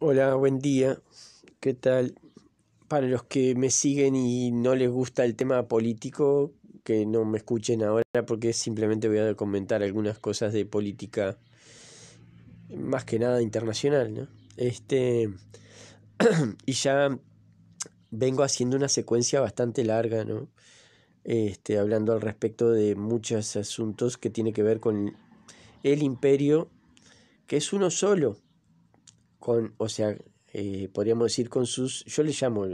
Hola, buen día. ¿Qué tal? Para los que me siguen y no les gusta el tema político, que no me escuchen ahora porque simplemente voy a comentar algunas cosas de política más que nada internacional, ¿no? Este y ya vengo haciendo una secuencia bastante larga, ¿no? Este, hablando al respecto de muchos asuntos que tiene que ver con el imperio, que es uno solo, con, o sea, eh, podríamos decir con sus, yo les llamo,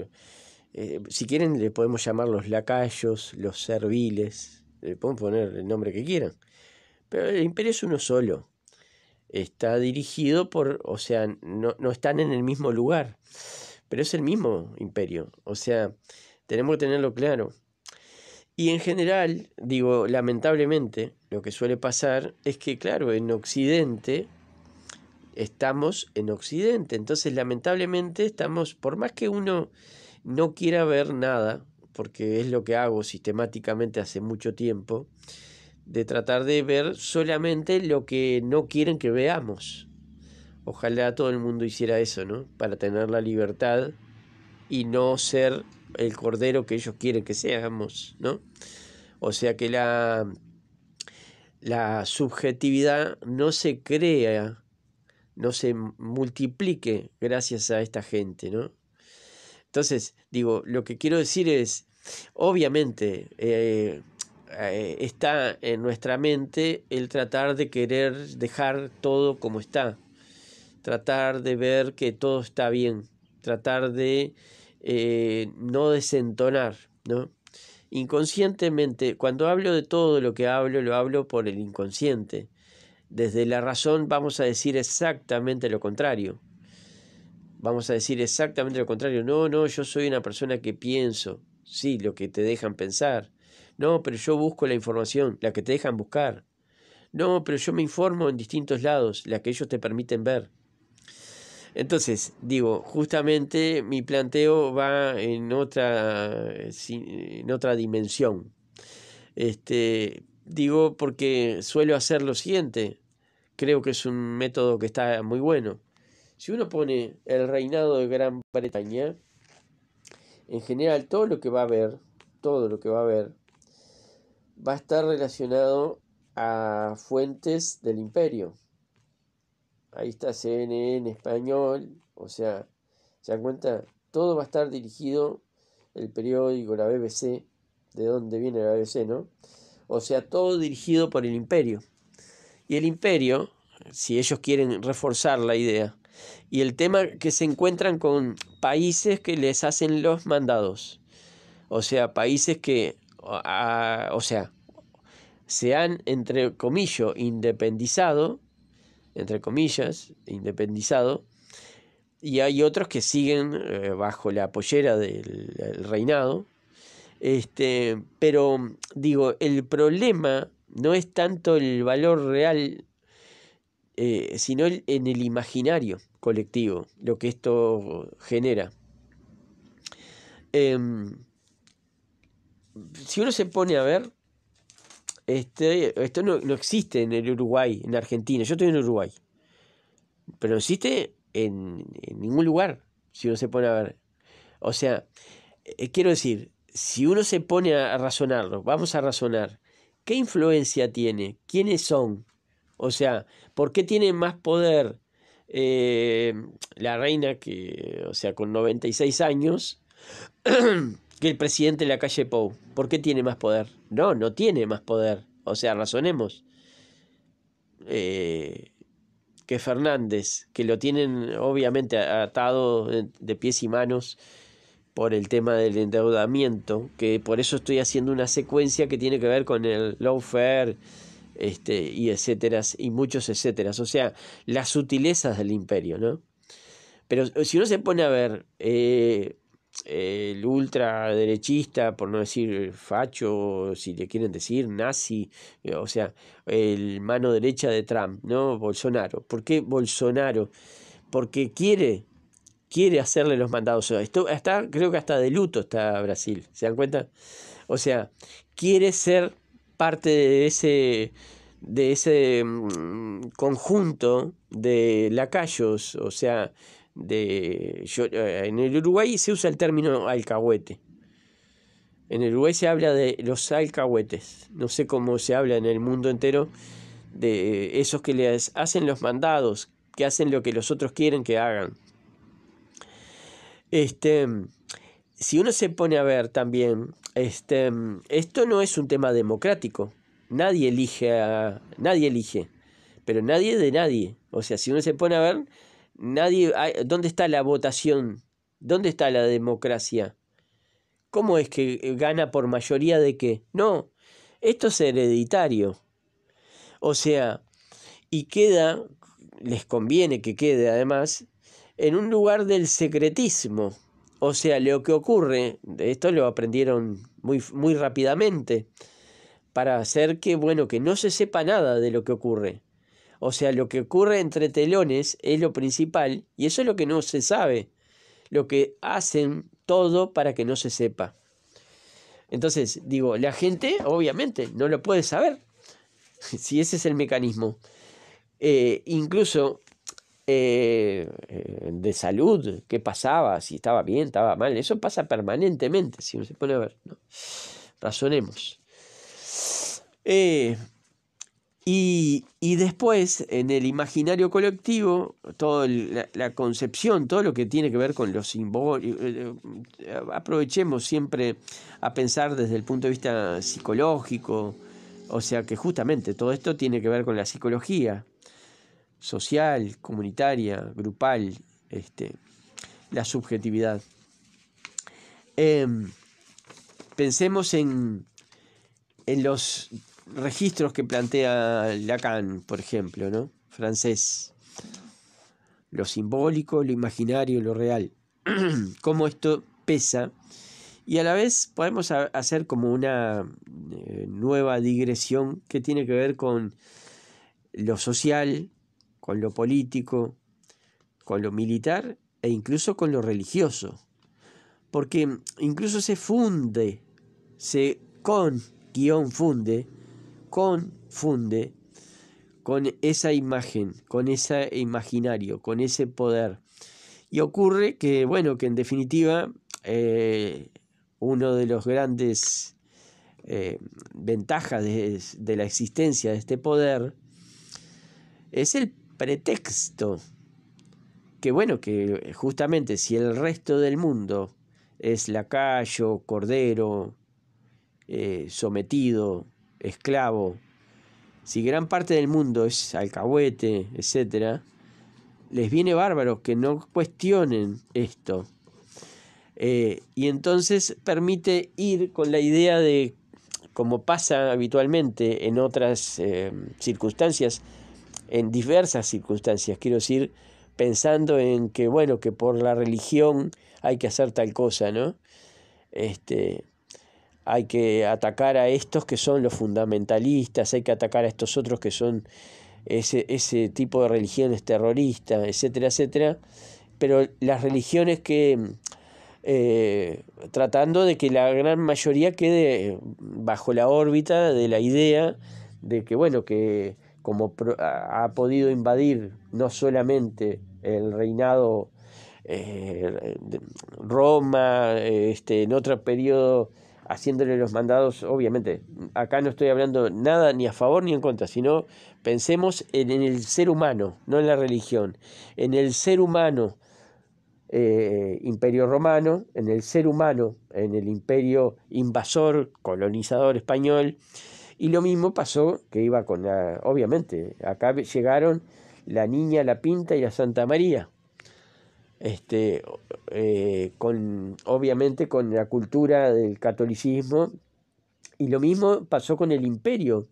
eh, si quieren le podemos llamar los lacayos, los serviles, le podemos poner el nombre que quieran, pero el imperio es uno solo, está dirigido por, o sea, no, no están en el mismo lugar, pero es el mismo imperio, o sea, tenemos que tenerlo claro. Y en general, digo, lamentablemente, lo que suele pasar es que, claro, en Occidente estamos en Occidente. Entonces, lamentablemente, estamos, por más que uno no quiera ver nada, porque es lo que hago sistemáticamente hace mucho tiempo, de tratar de ver solamente lo que no quieren que veamos. Ojalá todo el mundo hiciera eso, ¿no? Para tener la libertad y no ser el cordero que ellos quieren que seamos, ¿no? O sea que la, la subjetividad no se crea no se multiplique gracias a esta gente, ¿no? Entonces, digo, lo que quiero decir es, obviamente, eh, eh, está en nuestra mente el tratar de querer dejar todo como está, tratar de ver que todo está bien, tratar de eh, no desentonar, ¿no? Inconscientemente, cuando hablo de todo lo que hablo, lo hablo por el inconsciente. Desde la razón vamos a decir exactamente lo contrario. Vamos a decir exactamente lo contrario. No, no, yo soy una persona que pienso. Sí, lo que te dejan pensar. No, pero yo busco la información, la que te dejan buscar. No, pero yo me informo en distintos lados, la que ellos te permiten ver. Entonces, digo, justamente mi planteo va en otra, eh, en otra dimensión. Este, digo porque suelo hacer lo siguiente creo que es un método que está muy bueno. Si uno pone el reinado de Gran Bretaña, en general todo lo que va a ver todo lo que va a ver va a estar relacionado a fuentes del imperio. Ahí está CNN español, o sea, ¿se dan cuenta? Todo va a estar dirigido, el periódico, la BBC, de dónde viene la BBC, ¿no? O sea, todo dirigido por el imperio y el imperio, si ellos quieren reforzar la idea, y el tema que se encuentran con países que les hacen los mandados, o sea, países que, o sea, se han, entre comillas, independizado, entre comillas, independizado, y hay otros que siguen eh, bajo la pollera del reinado, este, pero digo, el problema no es tanto el valor real, eh, sino en el imaginario colectivo, lo que esto genera. Em, si uno se pone a ver, este, esto no, existe en el Uruguay, en Argentina, yo estoy en Uruguay, pero no existe en, ningún lugar, si uno se pone a ver. O sea, eh, quiero decir, si uno se pone a razonarlo, vamos a razonar, ¿Qué influencia tiene? ¿Quiénes son? O sea, ¿por qué tiene más poder eh, la reina que, o sea, con 96 años, que el presidente de la calle Pou? ¿Por qué tiene más poder? No, no tiene más poder. O sea, razonemos. Eh, que Fernández, que lo tienen obviamente atado de pies y manos por el tema del endeudamiento, que por eso estoy haciendo una secuencia que tiene que ver con el lawfare este, y etcétera, y muchos etcétera. O sea, las sutilezas del imperio, ¿no? Pero eh, si uno se pone a ver eh, el ultraderechista, por no decir facho, si le quieren decir nazi, eh, o sea, el mano derecha de Trump, ¿no? Bolsonaro. ¿Por qué Bolsonaro? Porque quiere quiere hacerle los mandados Esto está, creo que hasta de luto está Brasil, ¿se dan cuenta? O sea, quiere ser parte de ese de ese mm, conjunto de lacayos, o sea, de eh, en el Uruguay se usa el término alcahuete. En el Uruguay se habla de los alcahuetes. No sé cómo se habla en el mundo entero de esos que les hacen los mandados, que hacen lo que los otros quieren que hagan. Este, si uno se pone a ver también, este, esto no es un tema democrático. Nadie elige a, nadie elige, pero nadie de nadie. O sea, si uno se pone a ver, nadie ¿dónde está la votación? ¿Dónde está la democracia? ¿Cómo es que eh, gana por mayoría de qué? No, esto es hereditario. O sea, y queda, les conviene que quede además, en un lugar del secretismo. O sea, lo que ocurre, esto lo aprendieron muy, muy rápidamente, para hacer que, bueno, que no se sepa nada de lo que ocurre. O sea, lo que ocurre entre telones es lo principal y eso es lo que no se sabe, lo que hacen todo para que no se sepa. Entonces, digo, la gente obviamente no lo puede saber, si ese es el mecanismo. Eh, incluso eh, eh, de salud, qué pasaba, si estaba bien, estaba mal. Eso pasa permanentemente, si uno se pone a ver. Razonemos. Eh, y, después, en el imaginario colectivo, toda la, concepción, todo lo que tiene que ver con los simbólicos aprovechemos siempre a pensar desde el punto de vista psicológico, o sea que justamente todo esto tiene que ver con la psicología, social, comunitaria, grupal, este, la subjetividad. Em, pensemos en, en, los registros que plantea Lacan, por ejemplo, ¿no? francés. Lo simbólico, lo imaginario, lo real. Cómo esto pesa. Y a la vez podemos hacer como una eh, nueva digresión que tiene que ver con lo social, con lo político, con lo militar e incluso con lo religioso. Porque incluso se funde, se con guión funde, confunde con esa imagen, con ese imaginario, con ese poder. Y ocurre que, bueno, que en definitiva, eh, uno de los grandes eh, ventajas de, de la existencia de este poder es el pretexto que bueno, que eh, justamente si el resto del mundo es lacayo, cordero, eh, sometido, esclavo, si gran parte del mundo es alcahuete, etc., les viene bárbaro que no cuestionen esto. Eh, y entonces permite ir con la idea de, como pasa habitualmente en otras circunstancias, en diversas circunstancias. Quiero decir, pensando en que, bueno, que por la religión hay que hacer tal cosa, ¿no? Este, hay que atacar a estos que son los fundamentalistas, hay que atacar a estos otros que son ese, tipo de religiones terroristas, etcétera, etcétera. Pero las religiones que, eh, tratando de que la gran mayoría quede bajo la órbita de la idea de que, bueno, que como ha podido invadir no solamente el reinado eh, Roma, eh, este, en otro periodo haciéndole los mandados, obviamente, acá no estoy hablando nada ni a favor ni en contra, sino pensemos en, el ser humano, no en la religión, en el ser humano eh, imperio romano, en el ser humano, en el imperio invasor, colonizador español, y lo mismo pasó que iba con la, obviamente, acá llegaron la Niña, la Pinta y la Santa María. Este, eh, con, obviamente con la cultura del catolicismo. Y lo mismo pasó con el imperio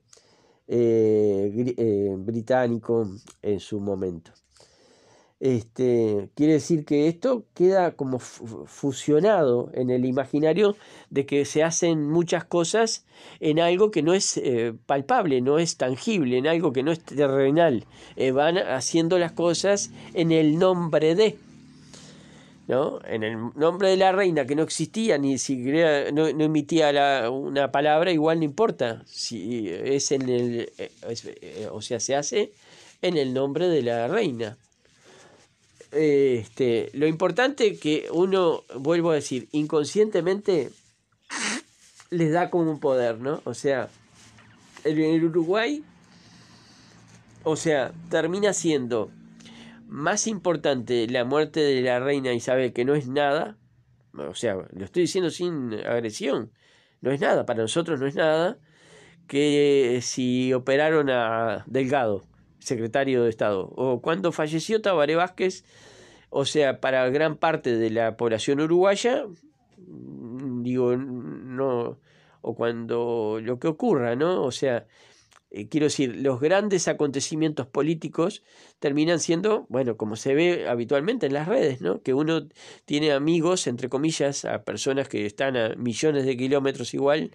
eh, eh, británico en su momento. Este, quiere decir que esto queda como fusionado en el imaginario de que se hacen muchas cosas en algo que no es eh, palpable, no es tangible, en algo que no es terrenal. Eh, van haciendo las cosas en el nombre de. ¿no? En el nombre de la reina, que no existía, ni siquiera no, emitía una palabra, igual no importa. Si es en el. Eh, o sea, se hace en el nombre de la reina este, lo importante que uno, vuelvo a decir, inconscientemente les da como un poder, ¿no? O sea, en el Uruguay, o sea, termina siendo más importante la muerte de la reina Isabel, que no es nada, o sea, lo estoy diciendo sin agresión, no es nada, para nosotros no es nada, que si operaron a Delgado secretario de Estado. O cuando falleció Tabaré Vázquez, o sea, para gran parte de la población uruguaya, mm, digo, no, o cuando lo que ocurra, ¿no? O sea, eh, quiero decir, los grandes acontecimientos políticos terminan siendo, bueno, como se ve habitualmente en las redes, ¿no? Que uno tiene amigos, entre comillas, a personas que están a millones de kilómetros igual,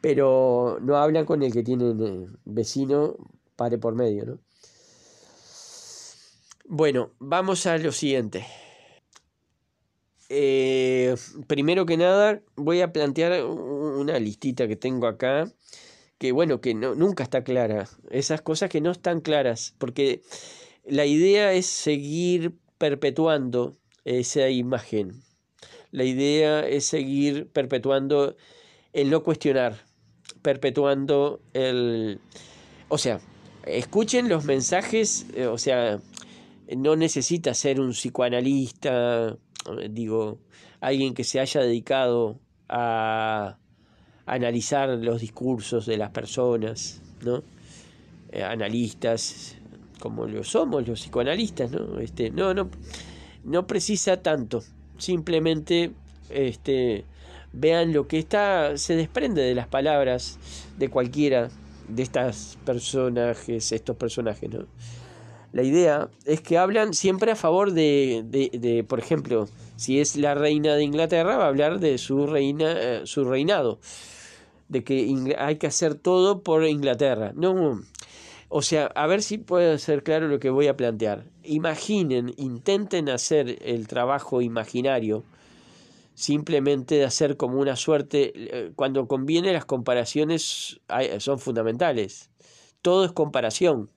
pero no hablan con el que tiene eh, vecino, pare por medio, ¿no? Bueno, vamos a lo siguiente. Eh, primero que nada, voy a plantear una listita que tengo acá, que bueno, que nunca está clara. Esas cosas que no están claras, porque la idea es seguir perpetuando esa imagen. La idea es seguir perpetuando el no cuestionar, perpetuando el... O sea, escuchen los mensajes, eh, o sea, no necesita ser un psicoanalista, eh, digo, alguien que se haya dedicado a analizar los discursos de las personas, ¿no? Eh, analistas, como lo somos los psicoanalistas, ¿no? Este, no, no, no precisa tanto, simplemente este, vean lo que está, se desprende de las palabras de cualquiera de estos personajes, estos personajes, ¿no? la idea es que hablan siempre a favor de, por ejemplo, si es la reina de Inglaterra, va a hablar de su, reina, eh, su reinado, de que hay que hacer todo por Inglaterra. No, o sea, a ver si puede ser claro lo que voy a plantear. Imaginen, intenten hacer el trabajo imaginario, simplemente de hacer como una suerte, eh, cuando conviene las comparaciones son fundamentales, todo es comparación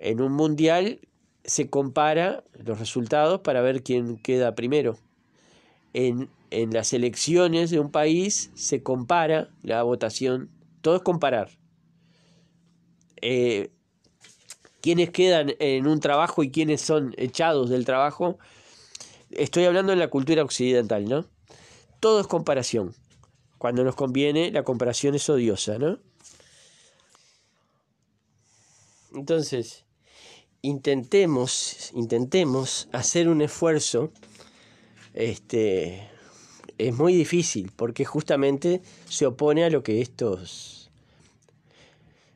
en un mundial se compara los resultados para ver quién queda primero. En, las elecciones de un país se compara la votación, todo es comparar. Eh, quienes quedan en un trabajo y quienes son echados del trabajo, estoy hablando en la cultura occidental, ¿no? Todo es comparación. Cuando nos conviene, la comparación es odiosa, ¿no? Entonces, intentemos, intentemos hacer un esfuerzo, este, es muy difícil porque justamente se opone a lo que estos,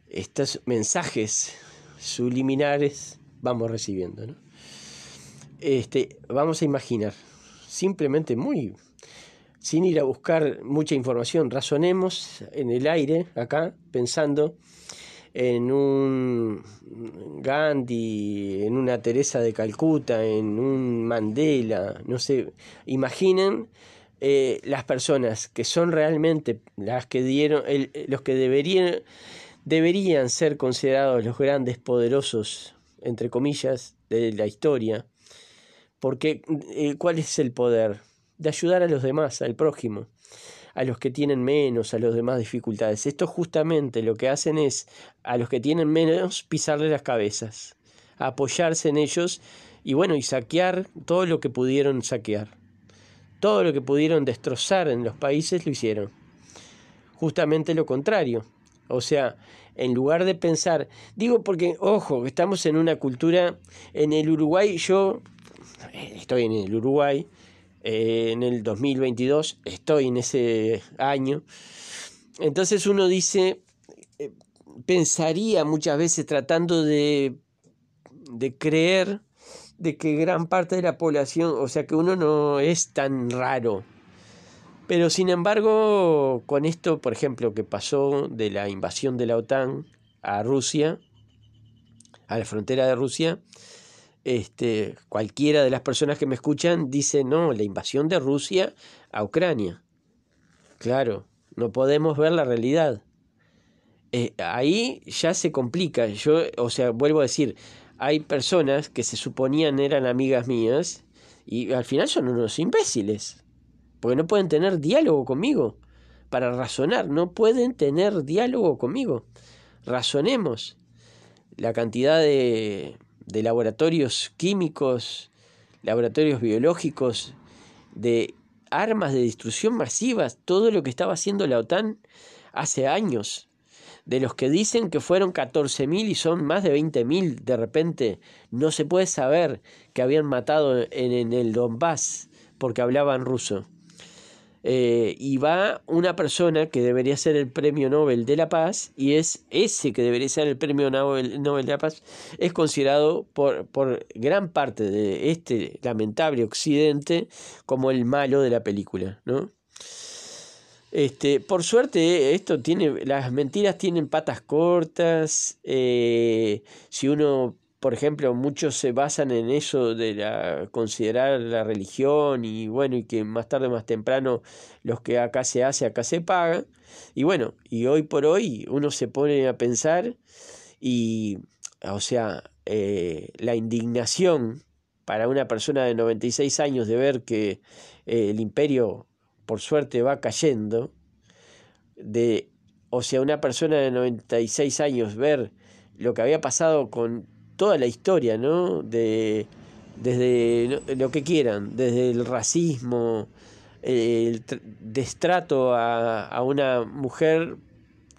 estos mensajes subliminares vamos recibiendo. Este, vamos a imaginar, simplemente muy, sin ir a buscar mucha información, razonemos en el aire acá pensando en un Gandhi, en una Teresa de Calcuta, en un Mandela, no sé, imaginen eh, las personas que son realmente las que dieron, los que deberían, deberían ser considerados los grandes poderosos, entre comillas, de la historia, porque eh, ¿cuál es el poder? De ayudar a los demás, al prójimo a los que tienen menos, a los demás dificultades. Esto justamente lo que hacen es a los que tienen menos pisarle las cabezas, apoyarse en ellos y bueno, y saquear todo lo que pudieron saquear. Todo lo que pudieron destrozar en los países lo hicieron. Justamente lo contrario. O sea, en lugar de pensar, digo porque, ojo, estamos en una cultura, en el Uruguay, yo eh, estoy en el Uruguay, eh, en el 2022, estoy en ese año. Entonces uno dice, eh, pensaría muchas veces tratando de, de creer de que gran parte de la población, o sea que uno no es tan raro. Pero sin embargo, con esto, por ejemplo, que pasó de la invasión de la OTAN a Rusia, a la frontera de Rusia, este, cualquiera de las personas que me escuchan dice, no, la invasión de Rusia a Ucrania. Claro, no podemos ver la realidad. Eh, ahí ya se complica. Yo, o sea, vuelvo a decir, hay personas que se suponían eran amigas mías y al final son unos imbéciles, porque no pueden tener diálogo conmigo para razonar, no pueden tener diálogo conmigo. Razonemos. La cantidad de de laboratorios químicos, laboratorios biológicos, de armas de destrucción masivas, todo lo que estaba haciendo la OTAN hace años, de los que dicen que fueron 14.000 y son más de 20.000 de repente, no se puede saber que habían matado en, en el Donbass porque hablaban ruso. Eh, y va una persona que debería ser el premio Nobel de la Paz, y es ese que debería ser el premio Nobel, de la Paz, es considerado por, gran parte de este lamentable occidente como el malo de la película, ¿no? Este, por suerte, esto tiene, las mentiras tienen patas cortas. Eh, si uno por ejemplo, muchos se basan en eso de la, considerar la religión y bueno, y que más tarde, más temprano, los que acá se hace, acá se paga. Y bueno, y hoy por hoy uno se pone a pensar y, o sea, eh, la indignación para una persona de 96 años de ver que eh, el imperio, por suerte, va cayendo, de, o sea, una persona de 96 años ver lo que había pasado con toda la historia, ¿no? De, desde lo que quieran, desde el racismo, el destrato a, a una mujer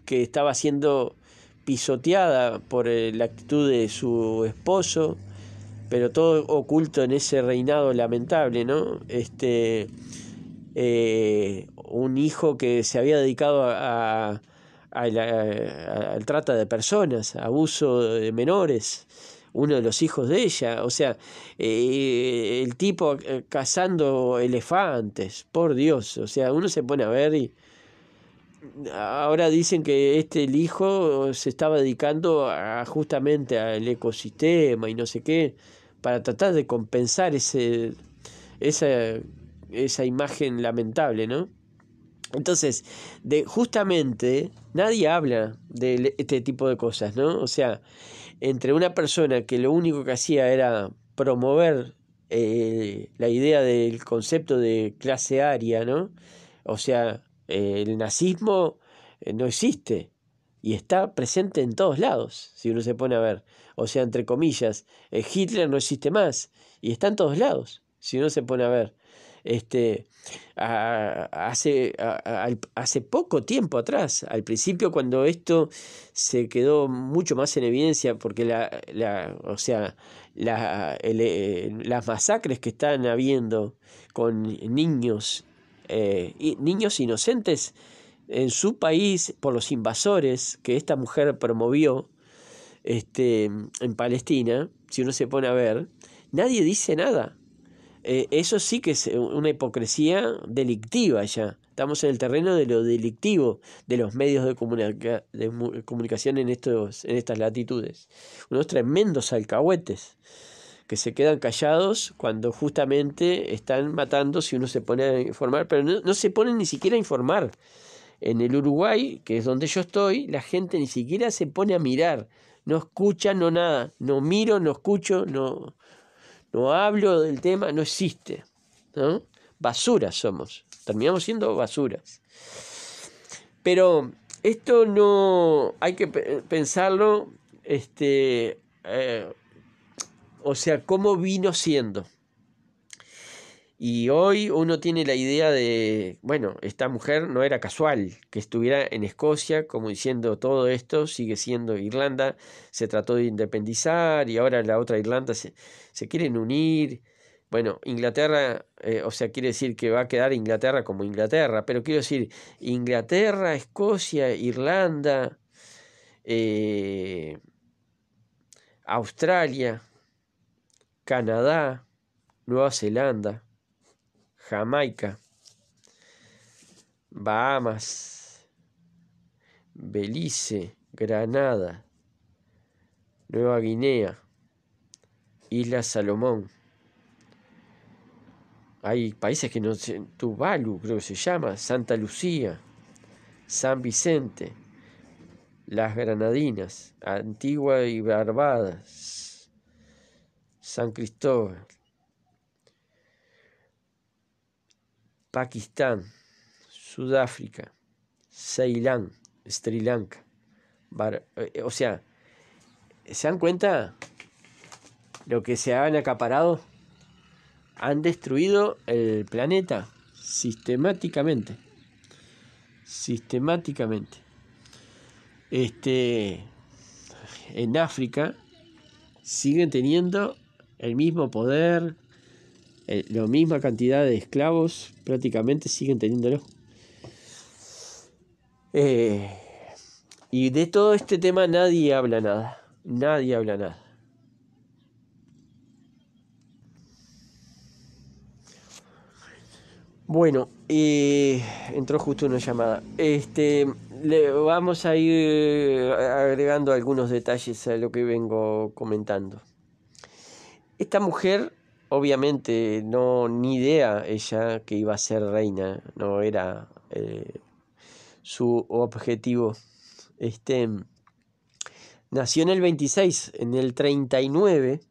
que estaba siendo pisoteada por eh, la actitud de su esposo, pero todo oculto en ese reinado lamentable, ¿no? Este, eh, un hijo que se había dedicado a al, eh, trata de personas, abuso de menores, uno de los hijos de ella. O sea, eh, el tipo eh, cazando elefantes, por Dios. O sea, uno se pone a ver y. Ahora dicen que este el hijo se estaba dedicando a, justamente al ecosistema y no sé qué, para tratar de compensar ese, esa, esa imagen lamentable, ¿no? Entonces, de, justamente nadie habla de este tipo de cosas, ¿no? O sea, entre una persona que lo único que hacía era promover eh, la idea del concepto de clase aria, ¿no? O sea, eh, el nazismo eh, no existe y está presente en todos lados, si uno se pone a ver. O sea, entre comillas, Hitler no existe más y está en todos lados, si uno se pone a ver. Este, hace, hace poco tiempo atrás, al principio cuando esto se quedó mucho más en evidencia, porque la, la o sea, la, eh, las masacres que están habiendo con niños, eh, y, niños inocentes en su país por los invasores que esta mujer promovió este, en Palestina, si uno se pone a ver, nadie dice nada. Eh, eso sí que es eh, una hipocresía delictiva ya. Estamos en el terreno de lo delictivo de los medios de, comunicación en, estos, en estas latitudes. Unos tremendos alcahuetes que se quedan callados cuando justamente están matando si uno se pone a informar, pero no, no se ponen ni siquiera a informar. En el Uruguay, que es donde yo estoy, la gente ni siquiera se pone a mirar, no escucha, no nada, no miro, no escucho, no, no hablo del tema, no existe. ¿no? Basuras somos, terminamos siendo basuras. Pero esto no hay que pensarlo, este, eh, o sea, cómo vino siendo. Y hoy uno tiene la idea de, bueno, esta mujer no era casual, que estuviera en Escocia, como diciendo todo esto, sigue siendo Irlanda, se trató de independizar y ahora la otra Irlanda se, quieren unir. Bueno, Inglaterra, eh, o sea, quiere decir que va a quedar Inglaterra como Inglaterra, pero quiero decir, Inglaterra, Escocia, Irlanda, eh, Australia, Canadá, Nueva Zelanda, Jamaica, Bahamas, Belice, Granada, Nueva Guinea, Isla Salomón. Hay países que no sé, Tuvalu, creo que se llama, Santa Lucía, San Vicente, Las Granadinas, Antigua y Barbadas, San Cristóbal, Pakistán, Sudáfrica, Ceilán, Sri Lanka. Eh, o sea, ¿se dan cuenta lo que se han acaparado? Han destruido el planeta sistemáticamente. Sistemáticamente. Este, en África siguen teniendo el mismo poder, eh, la misma cantidad de esclavos prácticamente siguen teniéndolo. Eh, y de todo este tema nadie habla nada. Nadie habla nada. Bueno, entró justo una llamada. Este, le vamos a ir eh, agregando algunos detalles a lo que vengo comentando. Esta mujer obviamente no ni idea ella que iba a ser reina, no era eh, su objetivo. Este, nació en el 26, en el 39,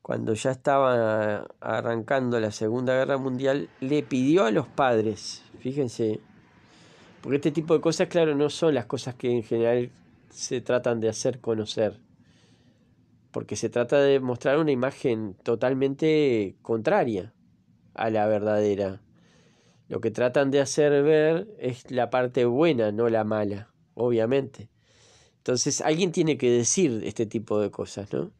cuando ya estaba arrancando la Segunda Guerra Mundial, le pidió a los padres, fíjense, porque este tipo de cosas, claro, no son las cosas que en general se tratan de hacer conocer porque se trata de mostrar una imagen totalmente contraria a la verdadera. Lo que tratan de hacer ver es la parte buena, no la mala, obviamente. Entonces alguien tiene que decir este tipo de cosas, ¿no?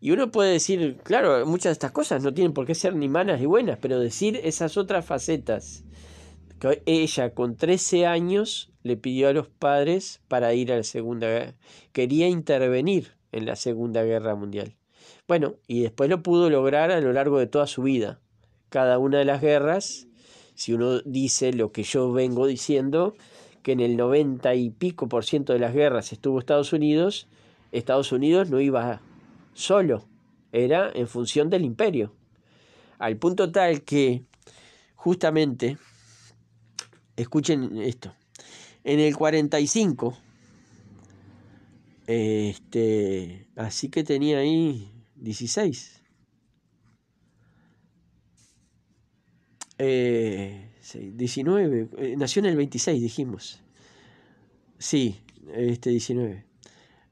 Y uno puede decir, claro, muchas de estas cosas no tienen por qué ser ni malas ni buenas, pero decir esas otras facetas que ella con 13 años le pidió a los padres para ir al segundo. segunda Quería intervenir en la Segunda Guerra Mundial. Bueno, y después lo pudo lograr a lo largo de toda su vida. Cada una de las guerras, si uno dice lo que yo vengo diciendo, que en el 90 y pico por ciento de las guerras estuvo Estados Unidos, Estados Unidos no iba solo, era en función del imperio. Al punto tal que, justamente, escuchen esto, en el 45, este, así que tenía ahí 16. Eh, 19, eh, nació en el 26, dijimos. Sí, este 19.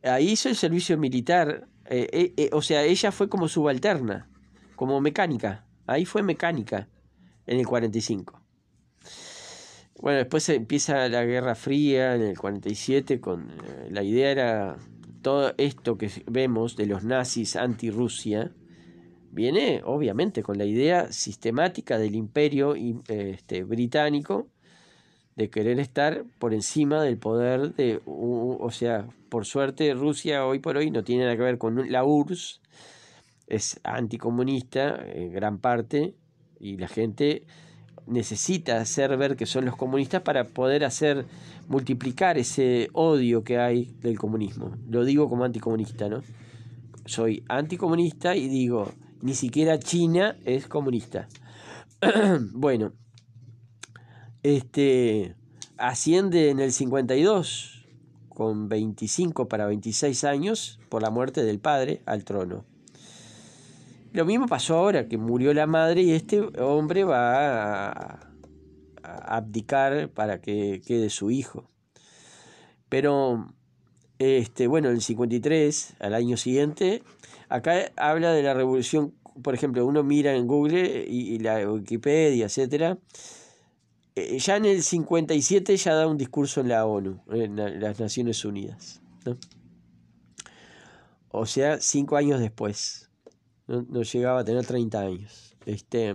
Ahí hizo el servicio militar, eh, eh, o sea, ella fue como subalterna, como mecánica. Ahí fue mecánica en el 45. Bueno, después empieza la Guerra Fría en el 47 con eh, la idea era todo esto que vemos de los nazis anti-Rusia viene obviamente con la idea sistemática del imperio este, británico de querer estar por encima del poder de, o sea, por suerte Rusia hoy por hoy no tiene nada que ver con la URSS, es anticomunista en gran parte y la gente necesita hacer ver que son los comunistas para poder hacer multiplicar ese odio que hay del comunismo. Lo digo como anticomunista, ¿no? Soy anticomunista y digo, ni siquiera China es comunista. bueno, este asciende en el 52 con 25 para 26 años por la muerte del padre al trono. Lo mismo pasó ahora que murió la madre y este hombre va a, abdicar para que quede su hijo. Pero, este, bueno, en el 53, al año siguiente, acá habla de la revolución, por ejemplo, uno mira en Google y, la Wikipedia, etcétera, eh, ya en el 57 ya da un discurso en la ONU, en las Naciones Unidas. O sea, cinco años después no, llegaba a tener 30 años. Este,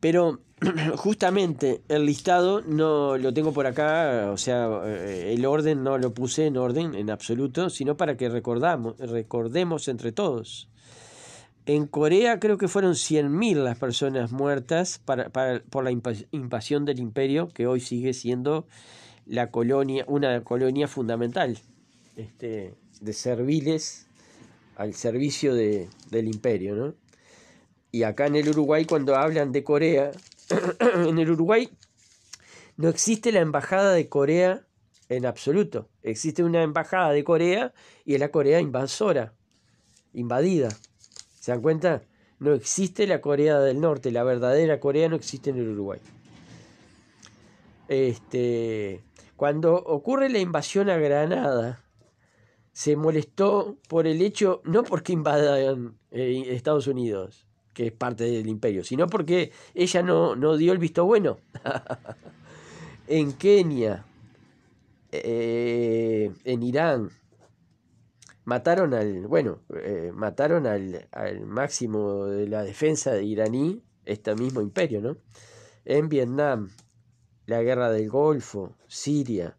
pero justamente el listado no lo tengo por acá, o sea, eh, el orden no lo puse en orden en absoluto, sino para que recordamos, recordemos entre todos. En Corea creo que fueron 100.000 las personas muertas por la invasión del imperio, que hoy sigue siendo la colonia, una colonia fundamental este, de serviles al servicio del imperio. ¿no? Y acá en el Uruguay, cuando hablan de Corea, en el Uruguay no existe la embajada de Corea en absoluto. Existe una embajada de Corea y es la Corea invasora, invadida. ¿Se dan cuenta? No existe la Corea del Norte, la verdadera Corea no existe en el Uruguay. Este, cuando ocurre la invasión a Granada, se molestó por el hecho, no porque invadan eh, Estados Unidos, que es parte del imperio, sino porque ella no, dio el visto bueno. en Kenia, eh, en Irán, mataron al, bueno, eh, mataron al, al máximo de la defensa de iraní, este mismo imperio, ¿no? En Vietnam, la guerra del Golfo, Siria,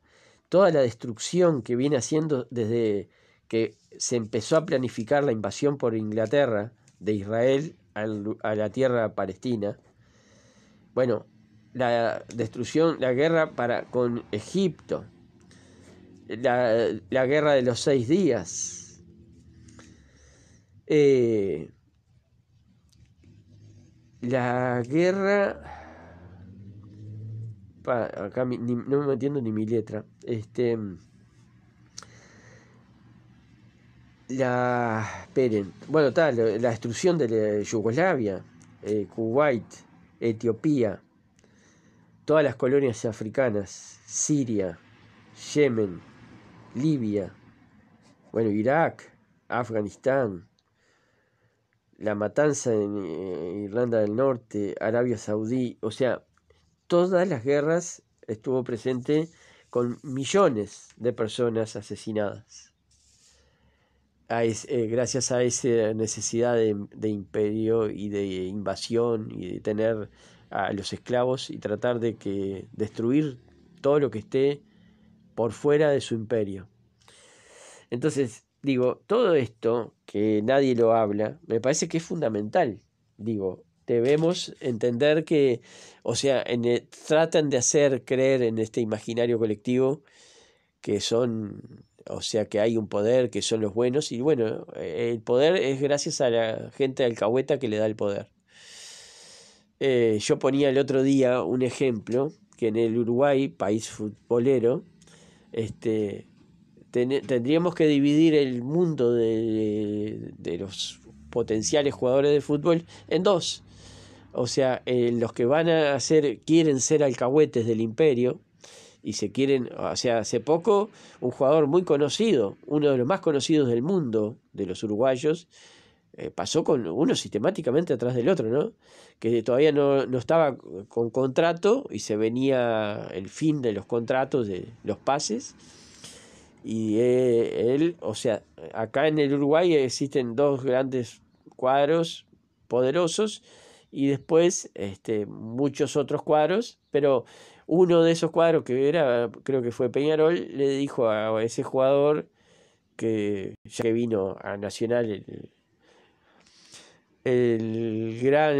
toda la destrucción que viene haciendo desde que se empezó a planificar la invasión por Inglaterra de Israel a la tierra palestina. Bueno, la destrucción, la guerra para, con Egipto, la, guerra de los seis días. Eh, la guerra acá no me entiendo ni mi letra. Este. La. Esperen. Bueno, tal, la destrucción de Yugoslavia, eh, Kuwait, Etiopía, todas las colonias africanas, Siria, Yemen, Libia, bueno, Irak, Afganistán, la matanza en eh, Irlanda del Norte, Arabia Saudí, o sea, todas las guerras estuvo presente con millones de personas asesinadas. Eh, gracias a esa necesidad de, imperio y de invasión y de tener a los esclavos y tratar de que destruir todo lo que esté por fuera de su imperio. Entonces, digo, todo esto que nadie lo habla, me parece que es fundamental. Digo, debemos entender que, o sea, en e, tratan de hacer creer en este imaginario colectivo que son, o sea, que hay un poder, que son los buenos, y bueno, eh, el poder es gracias a la gente de alcahueta que le da el poder. Eh, yo ponía el otro día un ejemplo, que en el Uruguay, país futbolero, este, tendríamos que dividir el mundo de, de los potenciales jugadores de fútbol en dos. O sea, eh, los que van a hacer quieren ser alcahuetes del imperio y se quieren, o sea, hace poco un jugador muy conocido, uno de los más conocidos del mundo, de los uruguayos, eh, pasó con uno sistemáticamente atrás del otro, ¿no? Que todavía no, no estaba con contrato y se venía el fin de los contratos, de los pases. Y eh, él, o sea, acá en el Uruguay existen dos grandes cuadros poderosos y después este, muchos otros cuadros, pero uno de esos cuadros que era, creo que fue Peñarol, le dijo a ese jugador que ya que vino a Nacional el, gran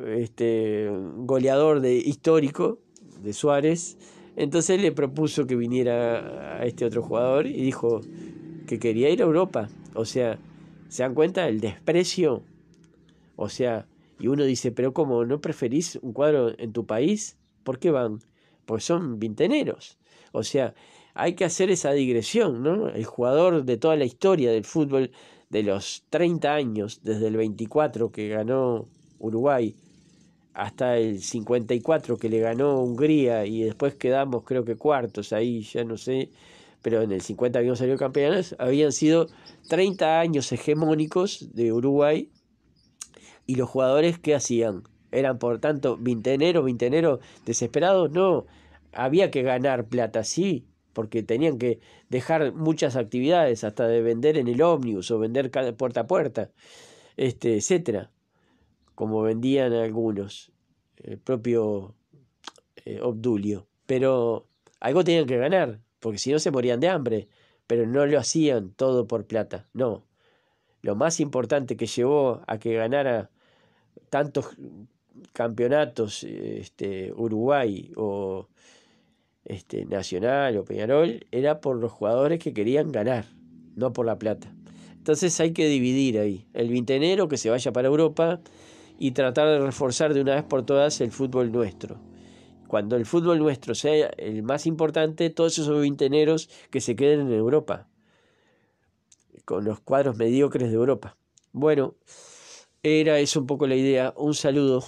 este, goleador de, histórico de Suárez, entonces le propuso que viniera a este otro jugador y dijo que quería ir a Europa. O sea, ¿se dan cuenta? del desprecio. O sea, y uno dice, pero ¿cómo? ¿No preferís un cuadro en tu país? ¿Por qué van? Porque son vinteneros. O sea, hay que hacer esa digresión, ¿no? El jugador de toda la historia del fútbol de los 30 años, desde el 24 que ganó Uruguay hasta el 54 que le ganó Hungría y después quedamos creo que cuartos ahí, ya no sé, pero en el 50 que no salió campeones, habían sido 30 años hegemónicos de Uruguay ¿Y los jugadores qué hacían? ¿Eran por tanto vinteneros, vinteneros desesperados? No, había que ganar plata, sí, porque tenían que dejar muchas actividades, hasta de vender en el ómnibus o vender puerta a puerta, este, etcétera, como vendían algunos, el propio eh, Obdulio. Pero algo tenían que ganar, porque si no se morían de hambre, pero no lo hacían todo por plata, no. Lo más importante que llevó a que ganara tantos campeonatos, este, Uruguay o este, Nacional o Peñarol, era por los jugadores que querían ganar, no por la plata. Entonces hay que dividir ahí. El vintenero que se vaya para Europa y tratar de reforzar de una vez por todas el fútbol nuestro. Cuando el fútbol nuestro sea el más importante, todos esos vinteneros que se queden en Europa, con los cuadros mediocres de Europa. Bueno, era eso un poco la idea. Un saludo.